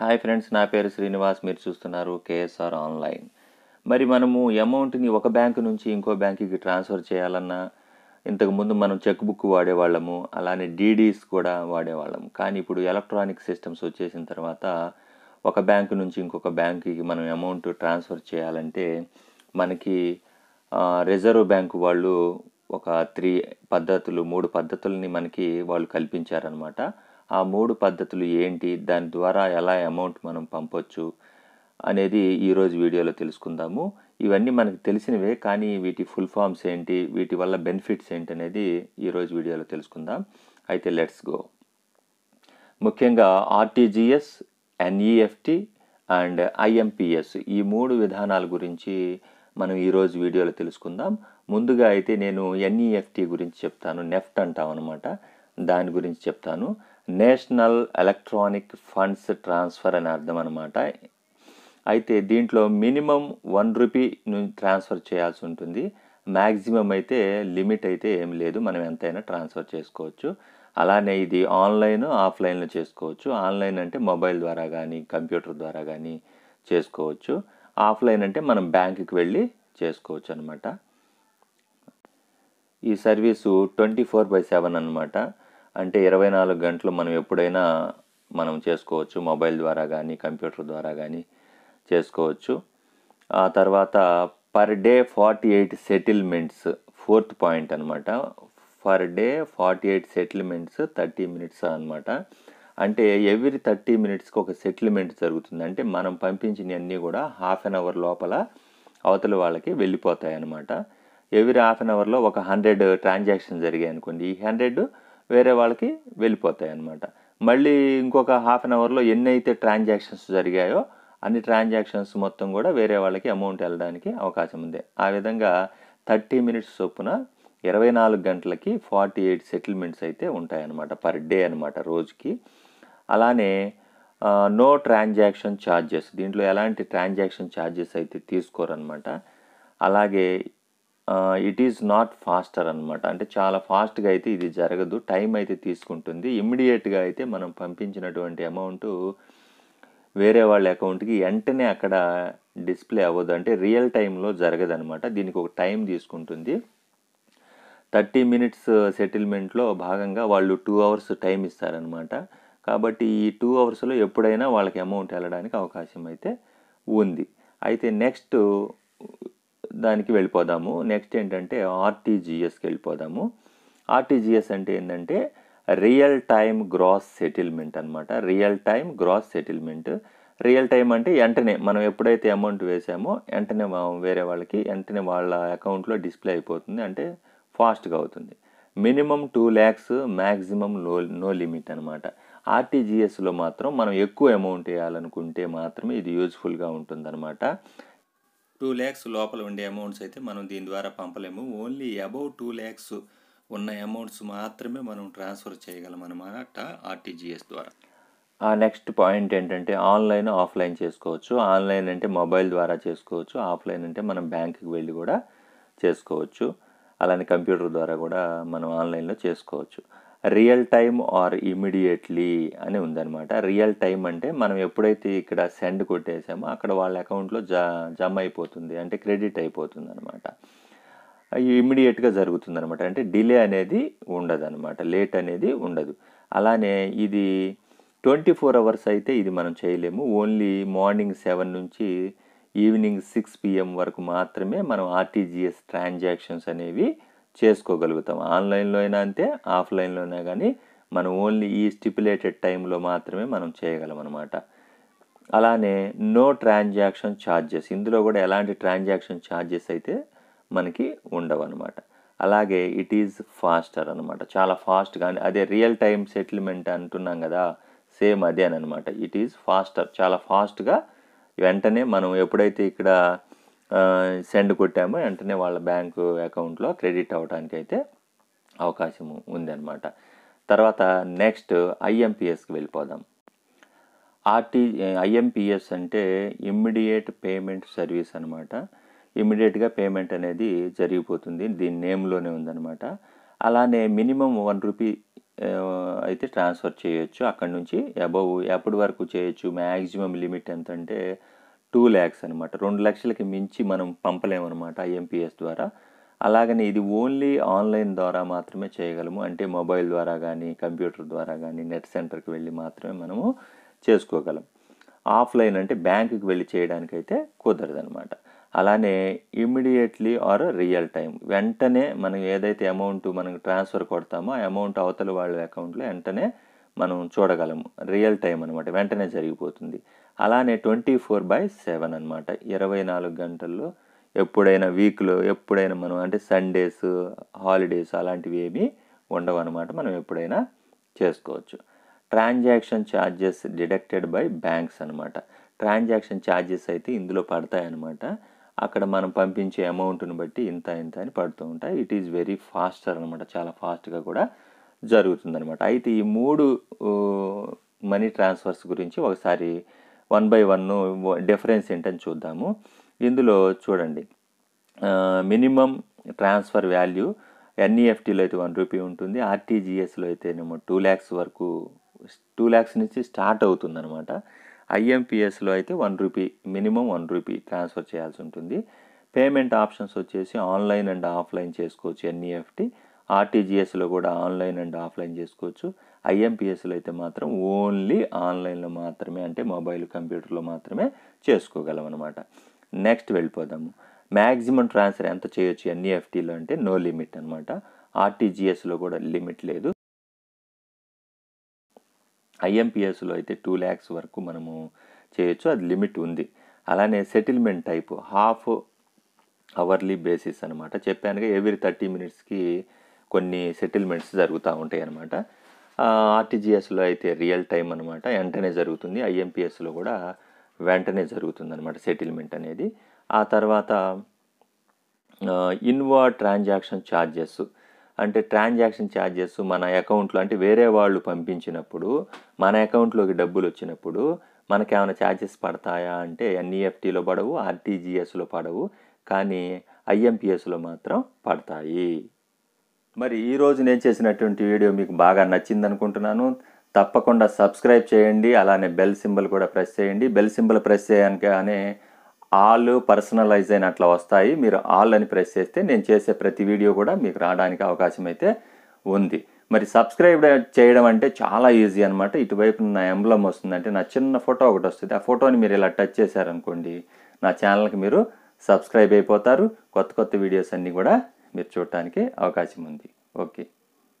hi friends నా పేరు శ్రీనివాస్ మీరు చూస్తున్నారు కేఎస్ఆర్ ఆన్లైన్ మరి మనము అమౌంట్ని ఒక బ్యాంక్ నుంచి ఇంకో బ్యాంకుకి ట్రాన్స్ఫర్ చేయాలన్నా ఇంతకుముందు మనం చెక్ బుక్ వాడేవాళ్ళము అలానే డీడీస్ కూడా వాడేవాళ్ళం కానీ ఇప్పుడు ఎలక్ట్రానిక్ సిస్టమ్స్ వచ్చేసిన తర్వాత ఒక బ్యాంకు నుంచి ఇంకొక బ్యాంకుకి మనం అమౌంట్ ట్రాన్స్ఫర్ చేయాలంటే మనకి రిజర్వ్ బ్యాంకు వాళ్ళు ఒక త్రీ పద్ధతులు మూడు పద్ధతుల్ని మనకి వాళ్ళు కల్పించారనమాట ఆ మూడు పద్ధతులు ఏంటి దాని ద్వారా ఎలా అమౌంట్ మనం పంపొచ్చు అనేది ఈరోజు వీడియోలో తెలుసుకుందాము ఇవన్నీ మనకు తెలిసినవే కానీ వీటి ఫుల్ ఫామ్స్ ఏంటి వీటి వల్ల బెనిఫిట్స్ ఏంటి అనేది ఈరోజు వీడియోలో తెలుసుకుందాం అయితే లెట్స్ గో ముఖ్యంగా ఆర్టీజీఎస్ ఎన్ఈఎఫ్టి అండ్ ఐఎంపిఎస్ ఈ మూడు విధానాల గురించి మనం ఈరోజు వీడియోలో తెలుసుకుందాం ముందుగా అయితే నేను ఎన్ఈఎఫ్టి e గురించి చెప్తాను నెఫ్ట్ అంటాం అనమాట దాని గురించి చెప్తాను నేషనల్ ఎలక్ట్రానిక్ ఫండ్స్ ట్రాన్స్ఫర్ అని అర్థం అనమాట అయితే దీంట్లో మినిమం వన్ రూపీ ట్రాన్స్ఫర్ చేయాల్సి ఉంటుంది మ్యాక్సిమం అయితే లిమిట్ అయితే ఏం లేదు మనం ఎంతైనా ట్రాన్స్ఫర్ చేసుకోవచ్చు అలానే ఇది ఆన్లైన్ ఆఫ్లైన్లో చేసుకోవచ్చు ఆన్లైన్ అంటే మొబైల్ ద్వారా కానీ కంప్యూటర్ ద్వారా కానీ చేసుకోవచ్చు ఆఫ్లైన్ అంటే మనం బ్యాంకుకి వెళ్ళి చేసుకోవచ్చు అనమాట ఈ service twenty four by seven అనమాట అంటే ఇరవై నాలుగు గంటలు మనం ఎప్పుడైనా మనం చేసుకోవచ్చు మొబైల్ ద్వారా కానీ కంప్యూటర్ ద్వారా కానీ చేసుకోవచ్చు ఆ తర్వాత per day forty eight settlements fourth point అనమాట per day forty eight settlements thirty minutes అనమాట అంటే ఎవ్రీ థర్టీ మినిట్స్కి ఒక సెటిల్మెంట్ జరుగుతుంది అంటే మనం పంపించినవన్నీ కూడా హాఫ్ అన్ అవర్ లోపల అవతల వాళ్ళకి వెళ్ళిపోతాయి అనమాట ఎవ్రీ హాఫ్ అన్ అవర్లో ఒక హండ్రెడ్ ట్రాన్సాక్షన్ జరిగాయి అనుకోండి ఈ హండ్రెడ్ వేరే వాళ్ళకి వెళ్ళిపోతాయి అన్నమాట మళ్ళీ ఇంకొక హాఫ్ అన్ అవర్లో ఎన్ని అయితే ట్రాన్సాక్షన్స్ జరిగాయో అన్ని ట్రాన్సాక్షన్స్ మొత్తం కూడా వేరే వాళ్ళకి అమౌంట్ వెళ్ళడానికి అవకాశం ఉంది ఆ విధంగా థర్టీ మినిట్స్ చొప్పున ఇరవై నాలుగు గంటలకి ఫార్టీ ఎయిట్ సెటిల్మెంట్స్ అయితే ఉంటాయన్నమాట పర్ డే అనమాట రోజుకి అలానే నో ట్రాన్సాక్షన్ ఛార్జెస్ దీంట్లో ఎలాంటి ట్రాన్సాక్షన్ ఛార్జెస్ అయితే తీసుకోరనమాట అలాగే ఇట్ ఈజ్ నాట్ ఫాస్టర్ అనమాట అంటే చాలా ఫాస్ట్గా అయితే ఇది జరగదు టైం అయితే తీసుకుంటుంది ఇమ్మీడియట్గా అయితే మనం పంపించినటువంటి అమౌంట్ వేరే వాళ్ళ అకౌంట్కి వెంటనే అక్కడ డిస్ప్లే అవ్వదు అంటే రియల్ టైంలో జరగదనమాట దీనికి ఒక టైం తీసుకుంటుంది థర్టీ మినిట్స్ సెటిల్మెంట్లో భాగంగా వాళ్ళు టూ అవర్స్ టైం ఇస్తారనమాట కాబట్టి ఈ టూ అవర్స్లో ఎప్పుడైనా వాళ్ళకి అమౌంట్ వెళ్ళడానికి అవకాశం అయితే ఉంది అయితే నెక్స్ట్ దానికి వెళ్ళిపోదాము నెక్స్ట్ ఏంటంటే ఆర్టీజీఎస్కి వెళ్ళిపోదాము ఆర్టీజీఎస్ అంటే ఏంటంటే రియల్ టైమ్ గ్రాస్ సెటిల్మెంట్ అనమాట real time gross settlement real time అంటే వెంటనే మనం ఎప్పుడైతే అమౌంట్ వేసామో వెంటనే వేరే వాళ్ళకి వెంటనే వాళ్ళ అకౌంట్లో డిస్ప్లే అయిపోతుంది అంటే ఫాస్ట్గా అవుతుంది minimum two lakhs maximum no no limit అనమాట ఆర్టీజీఎస్లో మాత్రం మనం ఎక్కువ అమౌంట్ వేయాలనుకుంటే మాత్రమే ఇది యూజ్ఫుల్గా ఉంటుందన్నమాట టూ ల్యాక్స్ లోపల ఉండే అమౌంట్స్ అయితే మనం దీని ద్వారా పంపలేము ఓన్లీ అబౌవ్ టూ ల్యాక్స్ ఉన్న అమౌంట్స్ మాత్రమే మనం ట్రాన్స్ఫర్ చేయగలం అనమాట ఆర్టీజీఎస్ ద్వారా ఆ నెక్స్ట్ పాయింట్ ఏంటంటే ఆన్లైన్ ఆఫ్లైన్ చేసుకోవచ్చు ఆన్లైన్ అంటే మొబైల్ ద్వారా చేసుకోవచ్చు ఆఫ్లైన్ అంటే మనం బ్యాంకుకి వెళ్ళి కూడా చేసుకోవచ్చు అలానే కంప్యూటర్ ద్వారా కూడా మనం ఆన్లైన్లో చేసుకోవచ్చు రియల్ టైమ్ ఆర్ ఇమీడియట్లీ అని ఉందన్నమాట రియల్ టైం అంటే మనం ఎప్పుడైతే ఇక్కడ సెండ్ కొట్టేసామో అక్కడ వాళ్ళ అకౌంట్లో జ జమ అయిపోతుంది అంటే క్రెడిట్ అయిపోతుంది అనమాట ఇమీడియట్గా జరుగుతుంది అనమాట అంటే డిలే అనేది ఉండదు అనమాట లేట్ అనేది ఉండదు అలానే ఇది ట్వంటీ ఫోర్ అవర్స్ అయితే ఇది మనం చేయలేము ఓన్లీ మార్నింగ్ సెవెన్ నుంచి ఈవినింగ్ సిక్స్ పిఎం వరకు మాత్రమే మనం ఆర్టీజీఎస్ ట్రాన్జాక్షన్స్ అనేవి చేసుకోగలుగుతాం ఆన్లైన్లో అయినా అంతే ఆఫ్లైన్లో అయినా కానీ మనం ఓన్లీ ఈ స్టిపులేటెడ్ టైంలో మాత్రమే మనం చేయగలం అనమాట అలానే నో ట్రాన్సాక్షన్ ఛార్జెస్ ఇందులో కూడా ఎలాంటి ట్రాన్సాక్షన్ ఛార్జెస్ అయితే మనకి ఉండవు అనమాట అలాగే ఇట్ ఈజ్ ఫాస్టర్ అనమాట చాలా ఫాస్ట్ కానీ అదే రియల్ టైం సెటిల్మెంట్ అంటున్నాం కదా సేమ్ అదే అనమాట ఇట్ ఈజ్ ఫాస్టర్ చాలా ఫాస్ట్గా వెంటనే మనం ఎప్పుడైతే ఇక్కడ సెండ్ కొట్టాము వెంటనే వాళ్ళ బ్యాంకు అకౌంట్లో క్రెడిట్ అవ్వడానికి అయితే అవకాశం ఉందన్నమాట తర్వాత నెక్స్ట్ ఐఎంపిఎస్కి వెళ్ళిపోదాం ఆర్టీ ఐఎంపిఎస్ అంటే ఇమ్మీడియేట్ పేమెంట్ సర్వీస్ అనమాట ఇమ్మీడియట్గా పేమెంట్ అనేది జరిగిపోతుంది దీని నేమ్లోనే ఉందన్నమాట అలానే మినిమం వన్ రూపీ అయితే ట్రాన్స్ఫర్ చేయొచ్చు అక్కడ నుంచి అబౌ ఎప్పటి వరకు చేయొచ్చు మ్యాక్సిమం లిమిట్ ఎంత అంటే టూ ల్యాక్స్ అనమాట రెండు లక్షలకి మించి మనం పంపలేమన్నమాట ఐఎంపిఎస్ ద్వారా అలాగనే ఇది ఓన్లీ ఆన్లైన్ ద్వారా మాత్రమే చేయగలము అంటే మొబైల్ ద్వారా కానీ కంప్యూటర్ ద్వారా కానీ నెట్ సెంటర్కి వెళ్ళి మాత్రమే మనము చేసుకోగలం ఆఫ్లైన్ అంటే బ్యాంకుకి వెళ్ళి చేయడానికైతే కుదరదనమాట అలానే ఇమ్మీడియట్లీ ఆర్ రియల్ టైం వెంటనే మనం ఏదైతే అమౌంట్ మనకు ట్రాన్స్ఫర్ కొడతామో ఆ అమౌంట్ అవతల వాళ్ళ అకౌంట్లో వెంటనే మనం చూడగలము రియల్ టైం అనమాట వెంటనే జరిగిపోతుంది అలానే ట్వంటీ ఫోర్ బై సెవెన్ అనమాట ఇరవై నాలుగు గంటల్లో ఎప్పుడైనా వీక్లో ఎప్పుడైనా మనం అంటే సండేస్ హాలిడేస్ అలాంటివి ఏమీ ఉండవు అనమాట మనం ఎప్పుడైనా చేసుకోవచ్చు transaction charges deducted by banks అనమాట ట్రాన్జాక్షన్ ఛార్జెస్ అయితే ఇందులో పడతాయన్నమాట అక్కడ మనం పంపించే అమౌంట్ని బట్టి ఇంత ఇంత అని పడుతూ ఉంటాయి ఇట్ ఈజ్ వెరీ ఫాస్టర్ అనమాట చాలా ఫాస్ట్గా కూడా జరుగుతుందనమాట అయితే ఈ మూడు మనీ ట్రాన్స్ఫర్స్ గురించి ఒకసారి వన్ బై వన్ డిఫరెన్స్ ఏంటని చూద్దాము ఇందులో చూడండి మినిమం ట్రాన్స్ఫర్ వాల్యూ ఎన్ఈఎఫ్టీలో అయితే వన్ రూపీ ఉంటుంది ఆర్టీజీఎస్లో అయితే ఏమో టూ ల్యాక్స్ వరకు టూ ల్యాక్స్ నుంచి స్టార్ట్ అనమాట ఐఎంపిఎస్లో అయితే one rupee minimum one rupee transfer చేయాల్సి ఉంటుంది పేమెంట్ ఆప్షన్స్ వచ్చేసి ఆన్లైన్ అండ్ ఆఫ్లైన్ చేసుకోవచ్చు ఎన్ఈఎఫ్టీ ఆర్టీజీఎస్లో కూడా ఆన్లైన్ అండ్ ఆఫ్లైన్ చేసుకోవచ్చు ఐఎంపిఎస్లో అయితే మాత్రం ఓన్లీ ఆన్లైన్లో మాత్రమే అంటే మొబైల్ కంప్యూటర్లో మాత్రమే చేసుకోగలం అనమాట నెక్స్ట్ వెళ్ళిపోదాము మ్యాక్సిమం ట్రాన్స్ఫర్ ఎంత చేయొచ్చు ఎన్ఈఎఫ్టీలో అంటే నో లిమిట్ అనమాట ఆర్టీజీఎస్లో కూడా లిమిట్ లేదు ఐఎంపిఎస్లో అయితే టూ ల్యాక్స్ వరకు మనము చేయొచ్చు అది లిమిట్ ఉంది అలానే settlement type half hourly basis అనమాట చెప్పానుగా ఎవ్రీ థర్టీ మినిట్స్కి కొన్ని సెటిల్మెంట్స్ జరుగుతూ ఉంటాయి అన్నమాట ఆర్టీజీఎస్లో అయితే రియల్ టైం అనమాట వెంటనే జరుగుతుంది ఐఎంపిఎస్లో కూడా వెంటనే జరుగుతుంది అనమాట సెటిల్మెంట్ అనేది ఆ తర్వాత ఇన్వా ట్రాన్సాక్షన్ ఛార్జెస్ అంటే ట్రాన్సాక్షన్ ఛార్జెస్ మన అకౌంట్లో అంటే వేరే వాళ్ళు పంపించినప్పుడు మన అకౌంట్లోకి డబ్బులు వచ్చినప్పుడు మనకి ఏమైనా ఛార్జెస్ పడతాయా అంటే ఎన్ఈఎఫ్టీలో e పడవు ఆర్టీజీఎస్లో పడవు కానీ ఐఎంపిఎస్లో మాత్రం పడతాయి మరి ఈరోజు నేను చేసినటువంటి వీడియో మీకు బాగా నచ్చింది అనుకుంటున్నాను తప్పకుండా సబ్స్క్రైబ్ చేయండి అలానే బెల్ సింబల్ కూడా ప్రెస్ చేయండి బెల్ సింబల్ ప్రెస్ చేయగానే ఆల్ పర్సనలైజ్ అయిన అట్లా వస్తాయి మీరు ఆల్ అని ప్రెస్ చేస్తే నేను చేసే ప్రతి వీడియో కూడా మీకు రావడానికి అవకాశం అయితే ఉంది మరి సబ్స్క్రైబ్ చేయడం అంటే చాలా ఈజీ అనమాట ఇటువైపు నా ఎంబ్లం వస్తుందంటే నా చిన్న ఫోటో ఒకటి వస్తుంది ఆ ఫోటోని మీరు ఇలా టచ్ చేశారనుకోండి నా ఛానల్కి మీరు సబ్స్క్రైబ్ అయిపోతారు కొత్త కొత్త వీడియోస్ అన్నీ కూడా మీరు చూడటానికి అవకాశం ఉంది ఓకే